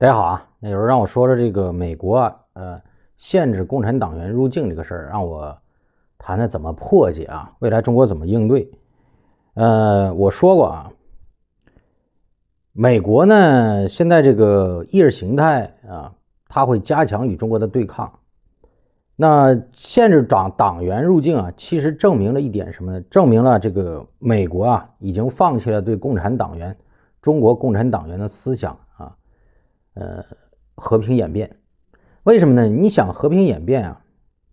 大家好啊，那有人让我说说这个美国呃限制共产党员入境这个事儿，让我谈谈怎么破解啊，未来中国怎么应对。呃，我说过啊，美国呢现在这个意识形态啊，它会加强与中国的对抗。那限制党党员入境啊，其实证明了一点什么呢？证明了这个美国啊已经放弃了对共产党员、中国共产党员的思想啊。呃，和平演变，为什么呢？你想和平演变啊，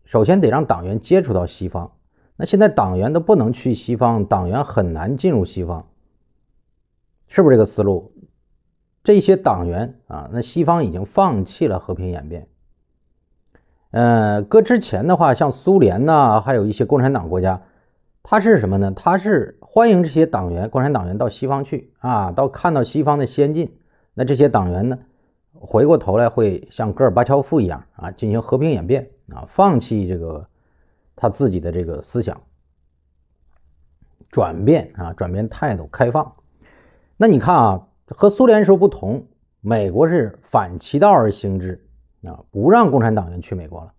首先得让党员接触到西方。那现在党员都不能去西方，党员很难进入西方，是不是这个思路？这些党员啊，那西方已经放弃了和平演变。呃，搁之前的话，像苏联呐，还有一些共产党国家，它是什么呢？它是欢迎这些党员、共产党员到西方去啊，到看到西方的先进。那这些党员呢？回过头来会像戈尔巴乔夫一样啊，进行和平演变啊，放弃这个他自己的这个思想转变啊，转变态度，开放。那你看啊，和苏联时候不同，美国是反其道而行之啊，不让共产党员去美国了。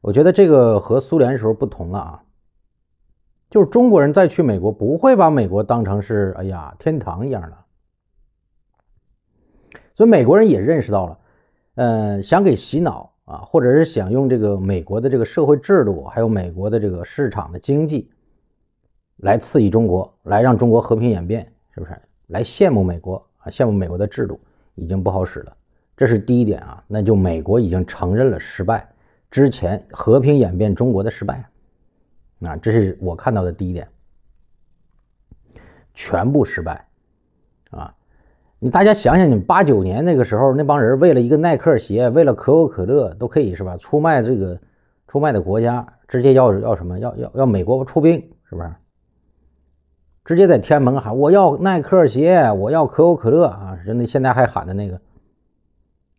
我觉得这个和苏联时候不同了啊，就是中国人再去美国，不会把美国当成是哎呀天堂一样的。所以美国人也认识到了，呃，想给洗脑啊，或者是想用这个美国的这个社会制度，还有美国的这个市场的经济，来刺激中国，来让中国和平演变，是不是？来羡慕美国啊，羡慕美国的制度，已经不好使了。这是第一点啊，那就美国已经承认了失败，之前和平演变中国的失败，啊，这是我看到的第一点，全部失败，啊。你大家想想，你们八九年那个时候，那帮人为了一个耐克鞋，为了可口可乐，都可以是吧？出卖这个，出卖的国家，直接要要什么？要要要美国出兵，是不是？直接在天安门喊：“我要耐克鞋，我要可口可乐啊！”人那现在还喊的那个，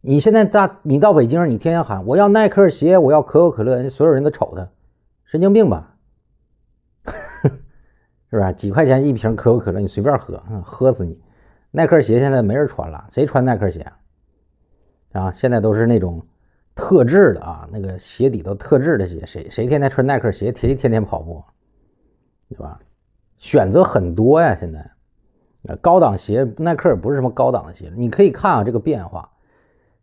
你现在大，你到北京，你天天喊：“我要耐克鞋，我要可口可乐。”人所有人都瞅他，神经病吧？是不是？几块钱一瓶可口可乐，你随便喝，喝死你！耐克鞋现在没人穿了，谁穿耐克鞋啊？啊，现在都是那种特制的啊，那个鞋底都特制的鞋，谁谁天天穿耐克鞋，谁天天跑步，对吧？选择很多呀，现在，高档鞋，耐克也不是什么高档鞋，你可以看啊这个变化。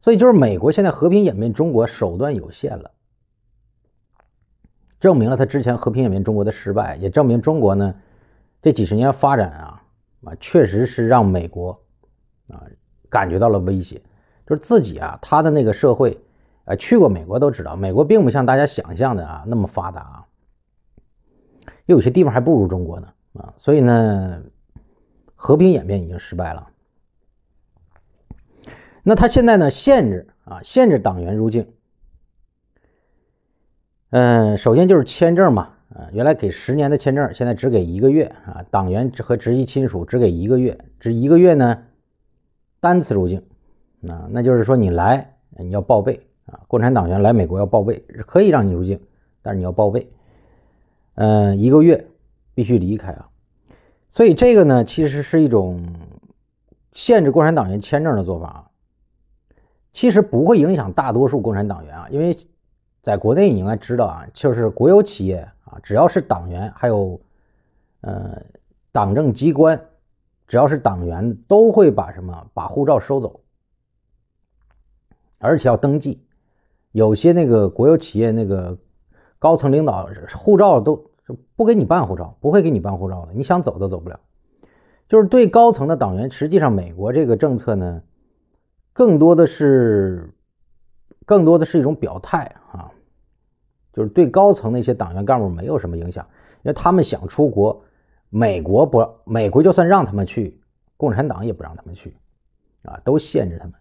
所以就是美国现在和平演变中国手段有限了，证明了他之前和平演变中国的失败，也证明中国呢这几十年发展啊。啊，确实是让美国啊感觉到了威胁，就是自己啊，他的那个社会，啊去过美国都知道，美国并不像大家想象的啊那么发达，啊，有些地方还不如中国呢啊，所以呢，和平演变已经失败了。那他现在呢，限制啊，限制党员入境。嗯，首先就是签证嘛。啊，原来给十年的签证，现在只给一个月啊。党员和直系亲属只给一个月，只一个月呢，单次入境啊。那就是说，你来你要报备啊。共产党员来美国要报备，可以让你入境，但是你要报备。嗯，一个月必须离开啊。所以这个呢，其实是一种限制共产党员签证的做法。啊。其实不会影响大多数共产党员啊，因为在国内你应该知道啊，就是国有企业。啊，只要是党员，还有，呃，党政机关，只要是党员，都会把什么把护照收走，而且要登记。有些那个国有企业那个高层领导，护照都不给你办护照，不会给你办护照的，你想走都走不了。就是对高层的党员，实际上美国这个政策呢，更多的是，更多的是一种表态啊。就是对高层那些党员干部没有什么影响，因为他们想出国，美国不，美国就算让他们去，共产党也不让他们去，啊，都限制他们，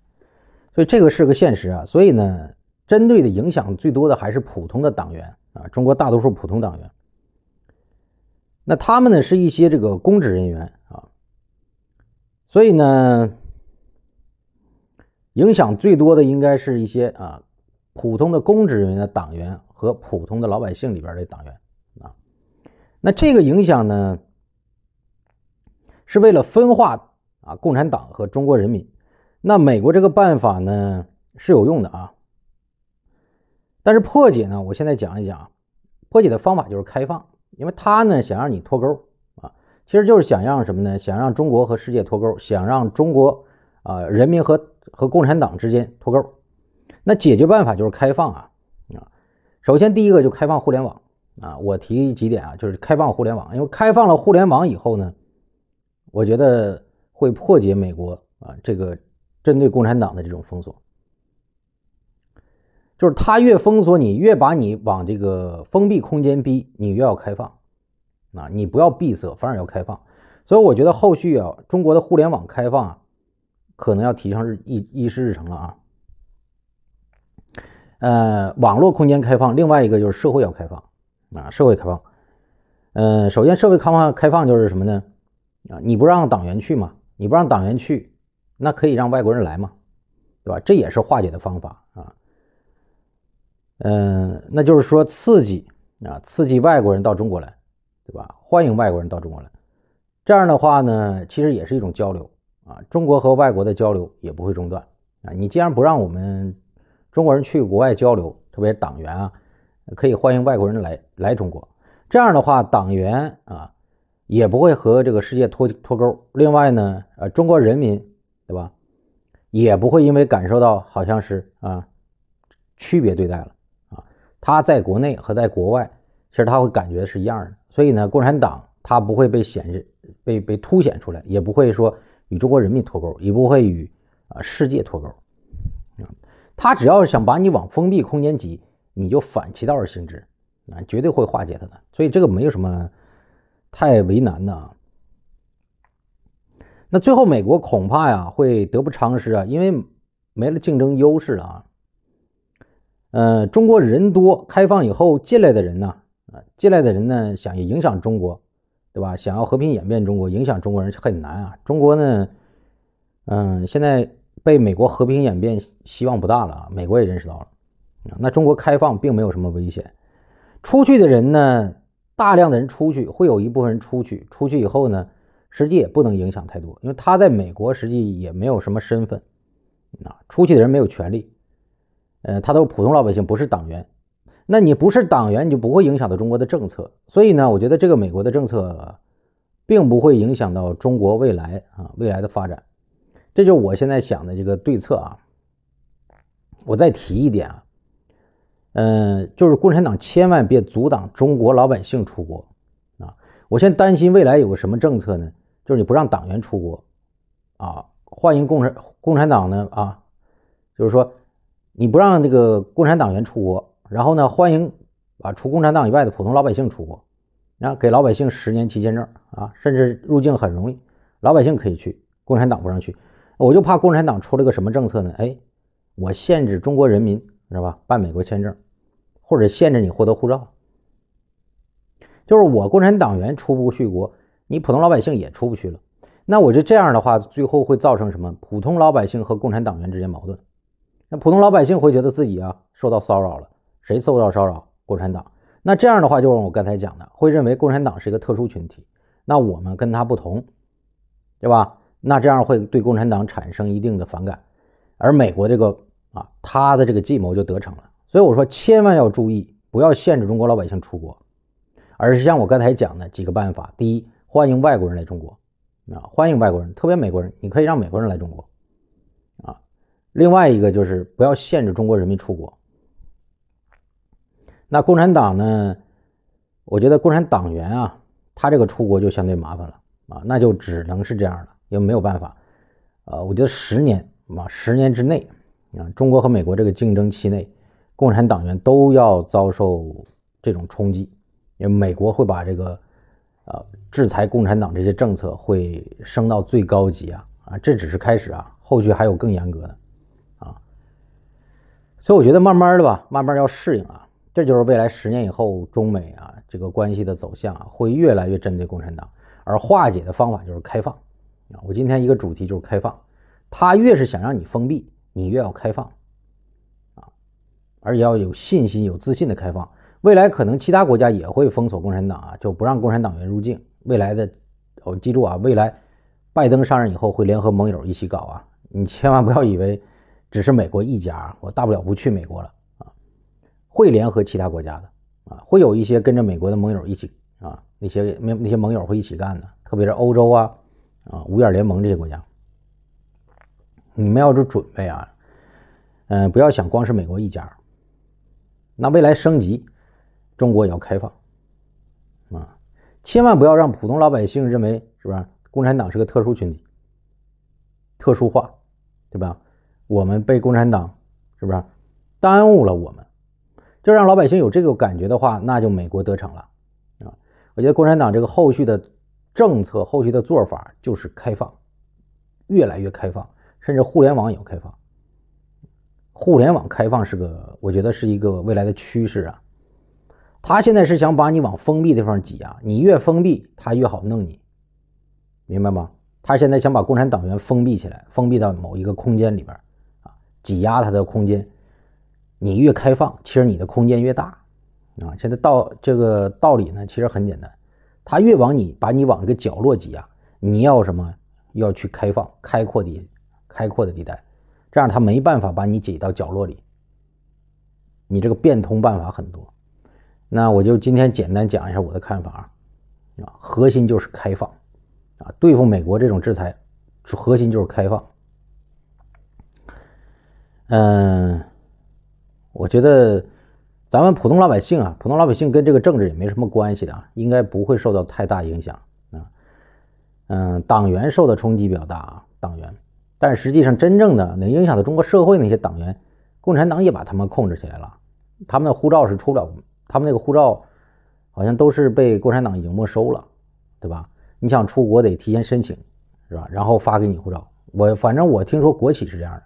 所以这个是个现实啊。所以呢，针对的影响最多的还是普通的党员啊，中国大多数普通党员。那他们呢，是一些这个公职人员啊，所以呢，影响最多的应该是一些啊普通的公职人员的党员。和普通的老百姓里边的党员啊，那这个影响呢，是为了分化啊，共产党和中国人民。那美国这个办法呢是有用的啊，但是破解呢，我现在讲一讲啊，破解的方法就是开放，因为他呢想让你脱钩啊，其实就是想让什么呢？想让中国和世界脱钩，想让中国啊人民和和共产党之间脱钩。那解决办法就是开放啊。首先，第一个就开放互联网啊，我提几点啊，就是开放互联网，因为开放了互联网以后呢，我觉得会破解美国啊这个针对共产党的这种封锁。就是他越封锁你，越把你往这个封闭空间逼，你越要开放啊，你不要闭塞，反而要开放。所以我觉得后续啊，中国的互联网开放啊，可能要提上日一议事日程了啊。呃，网络空间开放，另外一个就是社会要开放啊，社会开放。嗯，首先社会开放开放就是什么呢？啊，你不让党员去嘛？你不让党员去，那可以让外国人来嘛？对吧？这也是化解的方法啊。嗯，那就是说刺激啊，刺激外国人到中国来，对吧？欢迎外国人到中国来。这样的话呢，其实也是一种交流啊，中国和外国的交流也不会中断啊。你既然不让我们。中国人去国外交流，特别党员啊，可以欢迎外国人来来中国。这样的话，党员啊，也不会和这个世界脱脱钩。另外呢，呃，中国人民对吧，也不会因为感受到好像是啊区别对待了啊，他在国内和在国外，其实他会感觉是一样的。所以呢，共产党他不会被显示、被被凸显出来，也不会说与中国人民脱钩，也不会与啊世界脱钩。他只要想把你往封闭空间挤，你就反其道而行之，啊，绝对会化解他的。所以这个没有什么太为难的。那最后美国恐怕呀会得不偿失啊，因为没了竞争优势了啊。呃，中国人多，开放以后进来的人呢，啊，进来的人呢想影响中国，对吧？想要和平演变中国，影响中国人很难啊。中国呢，嗯，现在。被美国和平演变希望不大了啊！美国也认识到了那中国开放并没有什么危险。出去的人呢，大量的人出去，会有一部分人出去，出去以后呢，实际也不能影响太多，因为他在美国实际也没有什么身份啊。出去的人没有权利，呃，他都是普通老百姓，不是党员。那你不是党员，你就不会影响到中国的政策。所以呢，我觉得这个美国的政策，并不会影响到中国未来啊，未来的发展。这就是我现在想的这个对策啊！我再提一点啊，嗯，就是共产党千万别阻挡中国老百姓出国啊！我现在担心未来有个什么政策呢？就是你不让党员出国啊，欢迎共产共产党呢啊，就是说你不让这个共产党员出国，然后呢，欢迎啊除共产党以外的普通老百姓出国，啊，给老百姓十年期限证啊，甚至入境很容易，老百姓可以去，共产党不让去。我就怕共产党出了个什么政策呢？哎，我限制中国人民，你知道吧？办美国签证，或者限制你获得护照，就是我共产党员出不去国，你普通老百姓也出不去了。那我就这样的话，最后会造成什么？普通老百姓和共产党员之间矛盾。那普通老百姓会觉得自己啊受到骚扰了，谁受到骚扰？共产党。那这样的话，就是我刚才讲的，会认为共产党是一个特殊群体。那我们跟他不同，对吧？那这样会对共产党产生一定的反感，而美国这个啊，他的这个计谋就得逞了。所以我说，千万要注意，不要限制中国老百姓出国，而是像我刚才讲的几个办法：第一，欢迎外国人来中国，啊，欢迎外国人，特别美国人，你可以让美国人来中国，啊；另外一个就是不要限制中国人民出国。那共产党呢？我觉得共产党员啊，他这个出国就相对麻烦了，啊，那就只能是这样了。因为没有办法，呃，我觉得十年嘛，十年之内，啊，中国和美国这个竞争期内，共产党员都要遭受这种冲击，因为美国会把这个，呃，制裁共产党这些政策会升到最高级啊，啊，这只是开始啊，后续还有更严格的，啊，所以我觉得慢慢的吧，慢慢要适应啊，这就是未来十年以后中美啊这个关系的走向啊，会越来越针对共产党，而化解的方法就是开放。啊，我今天一个主题就是开放，他越是想让你封闭，你越要开放，啊，而且要有信心、有自信的开放。未来可能其他国家也会封锁共产党啊，就不让共产党员入境。未来的，我记住啊，未来拜登上任以后会联合盟友一起搞啊，你千万不要以为只是美国一家，我大不了不去美国了啊，会联合其他国家的啊，会有一些跟着美国的盟友一起啊，那些那那些盟友会一起干的，特别是欧洲啊。啊，五眼联盟这些国家，你们要是准备啊，嗯，不要想光是美国一家。那未来升级，中国也要开放，啊，千万不要让普通老百姓认为是不是共产党是个特殊群体，特殊化，对吧？我们被共产党是不是耽误了我们？就让老百姓有这个感觉的话，那就美国得逞了啊！我觉得共产党这个后续的。政策后续的做法就是开放，越来越开放，甚至互联网也要开放。互联网开放是个，我觉得是一个未来的趋势啊。他现在是想把你往封闭地方挤啊，你越封闭，他越好弄你，明白吗？他现在想把共产党员封闭起来，封闭到某一个空间里边啊，挤压他的空间。你越开放，其实你的空间越大啊。现在道这个道理呢，其实很简单。他越往你把你往这个角落挤啊，你要什么？要去开放、开阔的、开阔的地带，这样他没办法把你挤到角落里。你这个变通办法很多。那我就今天简单讲一下我的看法啊，核心就是开放啊，对付美国这种制裁，核心就是开放。嗯，我觉得。咱们普通老百姓啊，普通老百姓跟这个政治也没什么关系的啊，应该不会受到太大影响啊。嗯，党员受的冲击比较大啊，党员。但实际上，真正的能影响到中国社会那些党员，共产党也把他们控制起来了。他们的护照是出不了，他们那个护照好像都是被共产党已经没收了，对吧？你想出国得提前申请，是吧？然后发给你护照。我反正我听说国企是这样的。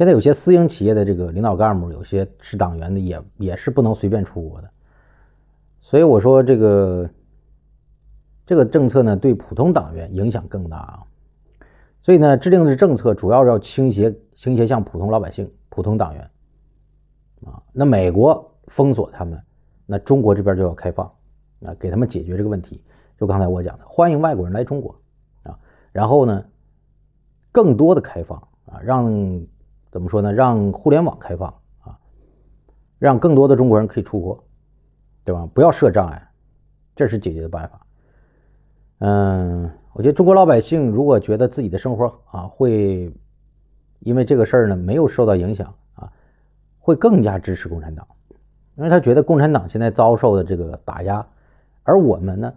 现在有些私营企业的这个领导干部，有些是党员的，也也是不能随便出国的。所以我说这个这个政策呢，对普通党员影响更大啊。所以呢，制定的政策主要要倾斜倾斜向普通老百姓、普通党员啊。那美国封锁他们，那中国这边就要开放啊，给他们解决这个问题。就刚才我讲的，欢迎外国人来中国啊，然后呢，更多的开放啊，让。怎么说呢？让互联网开放啊，让更多的中国人可以出国，对吧？不要设障碍，这是解决的办法。嗯，我觉得中国老百姓如果觉得自己的生活啊会因为这个事儿呢没有受到影响啊，会更加支持共产党，因为他觉得共产党现在遭受的这个打压，而我们呢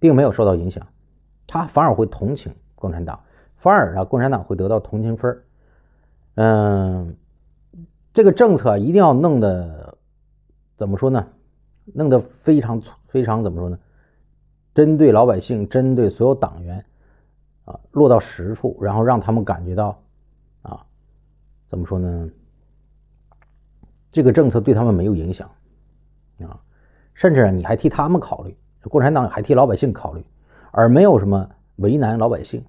并没有受到影响，他反而会同情共产党，反而呢共产党会得到同情分儿。嗯，这个政策一定要弄得怎么说呢？弄得非常、非常怎么说呢？针对老百姓，针对所有党员啊，落到实处，然后让他们感觉到啊，怎么说呢？这个政策对他们没有影响啊，甚至你还替他们考虑，共产党还替老百姓考虑，而没有什么为难老百姓。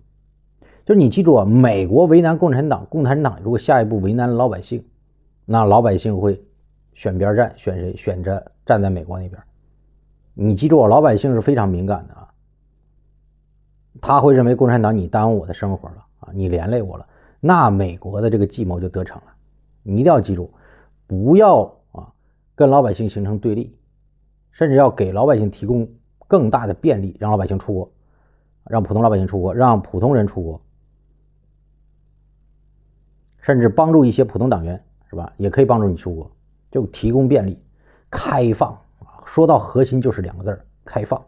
就是你记住啊，美国为难共产党，共产党如果下一步为难老百姓，那老百姓会选边站，选谁？选择站在美国那边。你记住啊，老百姓是非常敏感的啊，他会认为共产党你耽误我的生活了啊，你连累我了，那美国的这个计谋就得逞了。你一定要记住，不要啊跟老百姓形成对立，甚至要给老百姓提供更大的便利，让老百姓出国，让普通老百姓出国，让普通人出国。甚至帮助一些普通党员，是吧？也可以帮助你出国，就提供便利，开放说到核心就是两个字儿：开放。